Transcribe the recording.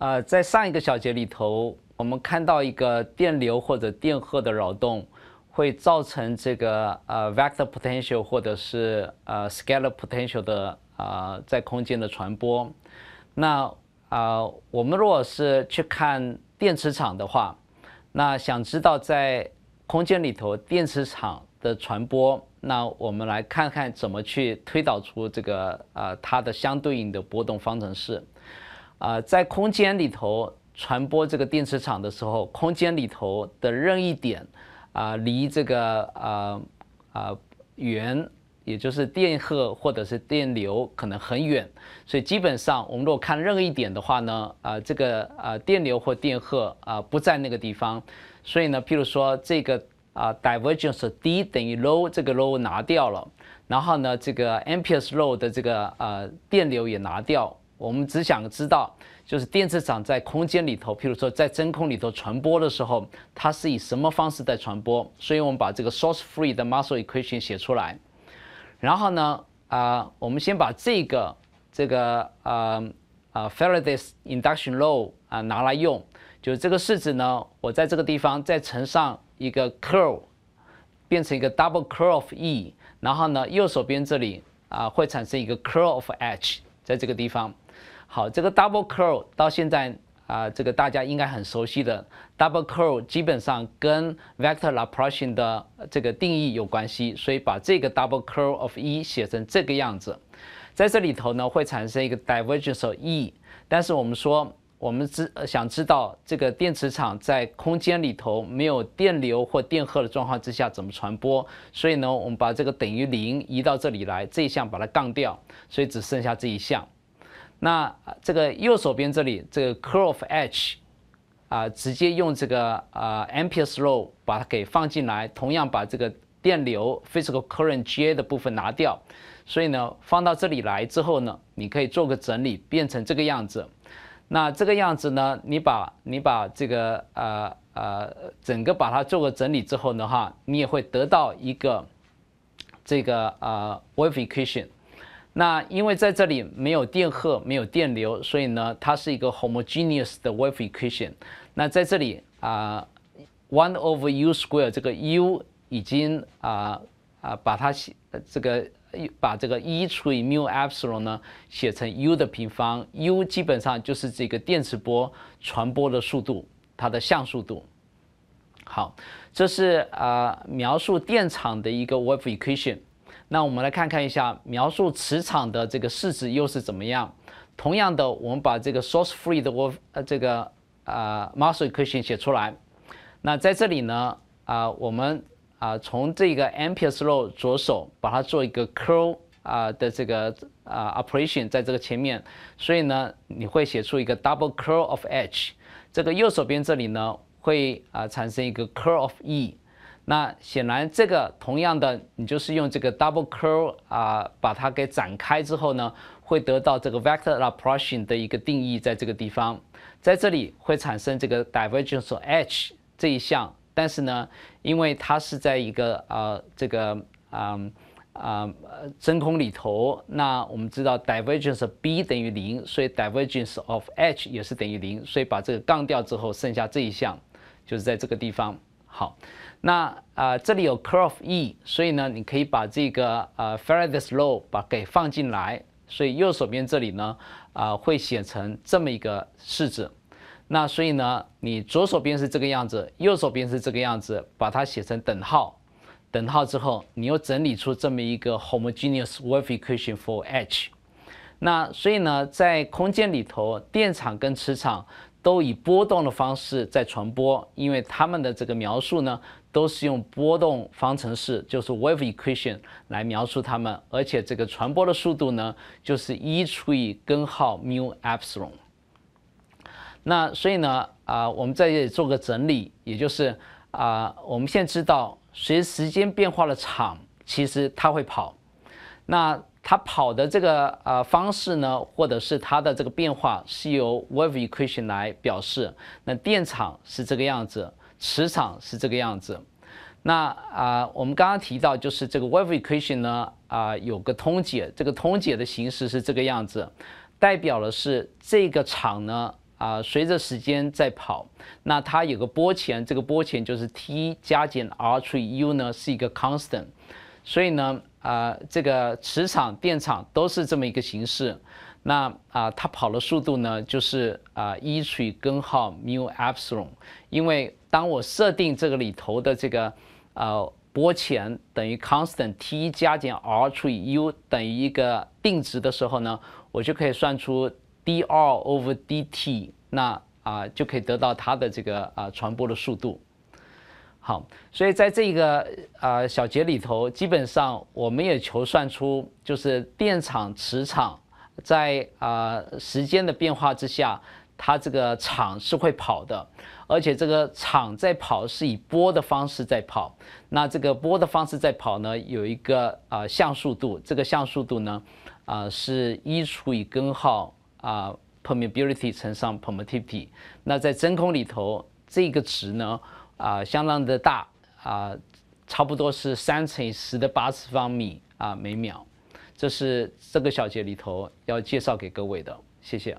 呃，在上一个小节里头，我们看到一个电流或者电荷的扰动，会造成这个呃 vector potential 或者是呃 scalar potential 的啊在空间的传播。那啊，我们如果是去看电磁场的话，那想知道在空间里头电磁场的传播，那我们来看看怎么去推导出这个呃它的相对应的波动方程式。啊，在空间里头传播这个电磁场的时候，空间里头的任意点，啊，离这个啊啊源，也就是电荷或者是电流可能很远，所以基本上我们如果看任意点的话呢，啊，这个啊电流或电荷啊不在那个地方，所以呢，譬如说这个啊 divergence D 等于 low，这个 low 拿掉了，然后呢，这个 ampers low 的这个呃电流也拿掉。我们只想知道，就是电磁场在空间里头，譬如说在真空里头传播的时候，它是以什么方式在传播？所以我们把这个 source-free 的 Maxwell equation 写出来，然后呢，啊，我们先把这个这个呃呃 Faraday's induction law 啊拿来用，就是这个式子呢，我在这个地方再乘上一个 curl，变成一个 double curl of E，然后呢，右手边这里啊会产生一个 curl of H，在这个地方。好，这个 double curl 到现在啊，这个大家应该很熟悉的 double curl 基本上跟 vector Laplacian 的这个定义有关系，所以把这个 double curl of E 写成这个样子，在这里头呢会产生一个 divergence of E，但是我们说我们知想知道这个电磁场在空间里头没有电流或电荷的状况之下怎么传播，所以呢我们把这个等于零移到这里来，这一项把它杠掉，所以只剩下这一项。那这个右手边这里，这个 c u r v e n h，啊，直接用这个呃 MPS r o l 把它给放进来，同样把这个电流 physical current j 的部分拿掉，所以呢，放到这里来之后呢，你可以做个整理，变成这个样子。那这个样子呢，你把你把这个呃呃整个把它做个整理之后呢，哈，你也会得到一个这个呃 wave equation。那因为在这里没有电荷，没有电流，所以呢，它是一个 homogeneous 的 wave equation。那在这里啊，one over u square 这个 u 已经啊啊把它写这个把这个一除以缪 epsilon 呢写成 u 的平方，u 基本上就是这个电磁波传播的速度，它的相速度。好，这是啊描述电场的一个 wave equation。那我们来看看一下描述磁场的这个式子又是怎么样。同样的，我们把这个 source free 的 wolf 呃这个啊 m a s w e l l equation 写出来。那在这里呢，啊我们啊从这个 Ampere's law 左手把它做一个 curl 啊的这个啊 operation 在这个前面，所以呢你会写出一个 double curl of H。这个右手边这里呢会啊产生一个 curl of E。那显然，这个同样的，你就是用这个 double curl 啊，把它给展开之后呢，会得到这个 vector l a p m a c i o n 的一个定义，在这个地方，在这里会产生这个 divergence of h 这一项，但是呢，因为它是在一个啊这个啊啊真空里头，那我们知道 divergence b 等于零，所以 divergence of h 也是等于零，所以把这个杠掉之后，剩下这一项就是在这个地方。好，那啊，这里有 curl E，所以呢，你可以把这个呃 Faraday's law 把给放进来，所以右手边这里呢，啊，会写成这么一个式子。那所以呢，你左手边是这个样子，右手边是这个样子，把它写成等号，等号之后，你又整理出这么一个 homogeneous wave equation for H。那所以呢，在空间里头，电场跟磁场。都以波动的方式在传播，因为他们的这个描述呢，都是用波动方程式，就是 wave equation 来描述他们，而且这个传播的速度呢，就是一除以根号 mu epsilon。那所以呢，啊，我们在这里做个整理，也就是啊，我们现在知道，随时间变化的场，其实它会跑。那它跑的这个呃方式呢，或者是它的这个变化是由 wave equation 来表示。那电场是这个样子，磁场是这个样子。那啊，我们刚刚提到就是这个 wave equation 呢啊有个通解，这个通解的形式是这个样子，代表的是这个场呢啊随着时间在跑。那它有个波前，这个波前就是 t 加减 r 除以 u 呢是一个 constant。所以呢。啊，这个磁场、电场都是这么一个形式。那啊，它跑的速度呢，就是啊，一除以根号 με。因为当我设定这个里头的这个呃波前等于 constant t 加减 r 除以 u 等于一个定值的时候呢，我就可以算出 dr over dt。那啊，就可以得到它的这个啊传播的速度。好，所以在这个啊小节里头，基本上我们也求算出，就是电场、磁场在啊时间的变化之下，它这个场是会跑的，而且这个场在跑是以波的方式在跑。那这个波的方式在跑呢，有一个啊像速度，这个像速度呢，啊是一除以根号啊 permeability 乘上 permittivity。那在真空里头，这个值呢？啊，相当的大啊，差不多是三乘以十的八次方米啊，每秒。这是这个小节里头要介绍给各位的，谢谢。